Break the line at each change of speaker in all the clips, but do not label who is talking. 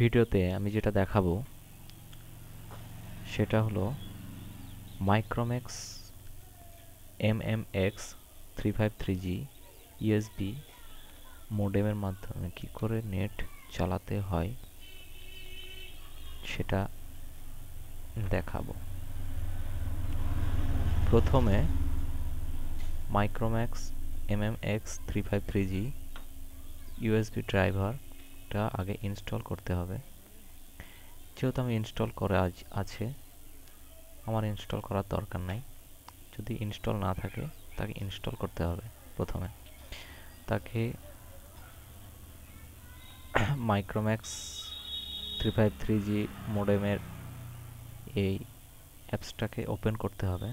ভিডিওতে আমি যেটা দেখাবো সেটা হলো Micromax M M X three five three G USB মোডেমের মাধ্যমে কি করে নেট চালাতে হয় সেটা দেখাবো প্রথমে Micromax M M X three five three G USB driver এটা আগে ইনস্টল করতে হবে যেহেতু আমি ইনস্টল করে আজ আছে আমার ইনস্টল করার দরকার নাই যদি ইনস্টল না থাকে তাকে ইনস্টল করতে হবে প্রথমে তাকে Micromax three five three G মোডেমের এই অ্যাপসটাকে ওপেন করতে হবে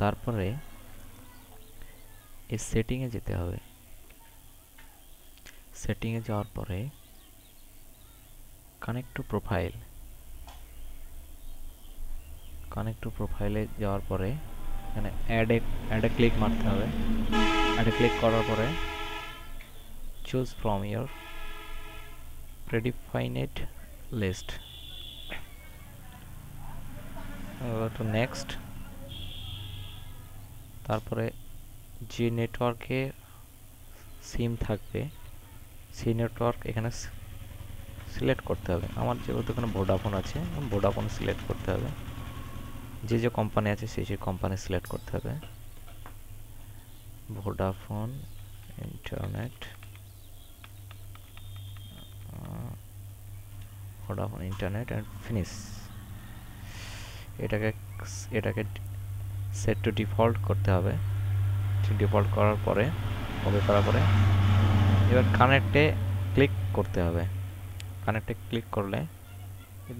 তারপরে এই সেটিংয়ে যেতে হবে সেটিংয়ে যাওয়ার পরে connect to profile connect to প্রোফাইলে যাওয়ার পরে এখানে অ্যাডে অ্যাডে ক্লিক মারতে হবে অ্যাডে ক্লিক করার পরে choose from your predefined list next তারপরে যে নেটওয়ার্কে সিম থাকবে সেই নেটওয়ার্ক এখানে সিলেক্ট করতে হবে আমার যেহেতু এখানে ভোডাফোন আছে ভোডাফোন সিলেক্ট করতে হবে যে যে কোম্পানি আছে সেই সেই কোম্পানি সিলেক্ট করতে হবে Vodafone internet Vodafone internet and finish এটাকে এটাকে সেট টু ডিফল্ট করতে হবে ডিফল্ট করার পরে ওকে করার পরে এবার কানেক্টে ক্লিক করতে হবে কানেক্টে ক্লিক করলে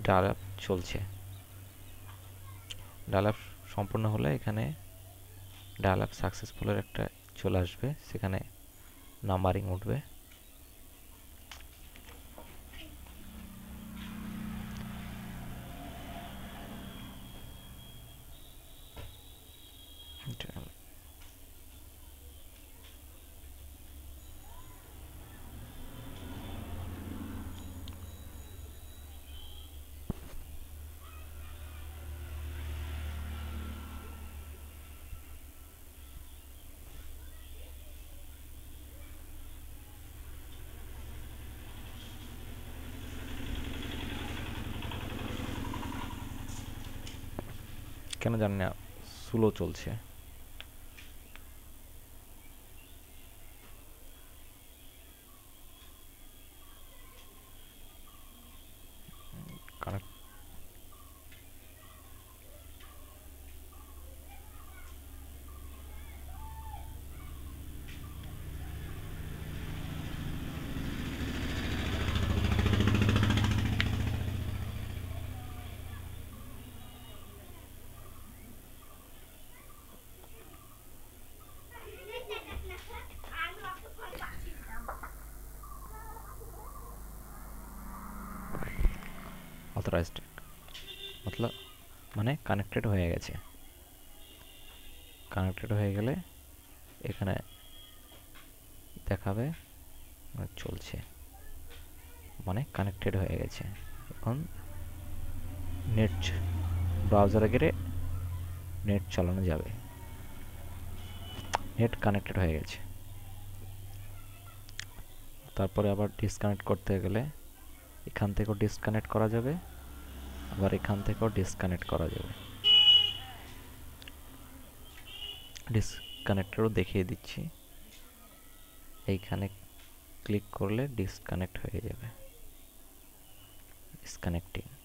ডাল অ্যাপ চলছে ডাল অ্যাপ সম্পূর্ণ হলে এখানে ডাল অ্যাপ সাকসেসফুলের একটা চলে আসবে সেখানে নাম্বারিং উঠবে কেন জানি না স্লো চলছে কানেক্ট অথরাইজড মতলব মানে কানেক্টেড হয়ে গেছে কানেক্টেড হয়ে গেলে এখানে দেখাবে চলছে মানে কানেক্টেড হয়ে গেছে এখন নেট ব্রাউজারে গেলে নেট চালানো যাবে নেট কানেক্টেড হয়ে গেছে তারপরে আবার ডিসকানেক্ট করতে গেলে এখান থেকেও ডিসকানেক্ট করা যাবে আবার এখান থেকেও ডিসকানেক্ট করা যাবে ডিসকানেক্টেরও দেখিয়ে দিচ্ছি এইখানে ক্লিক করলে ডিসকানেক্ট হয়ে যাবে ডিসকানেক্টিং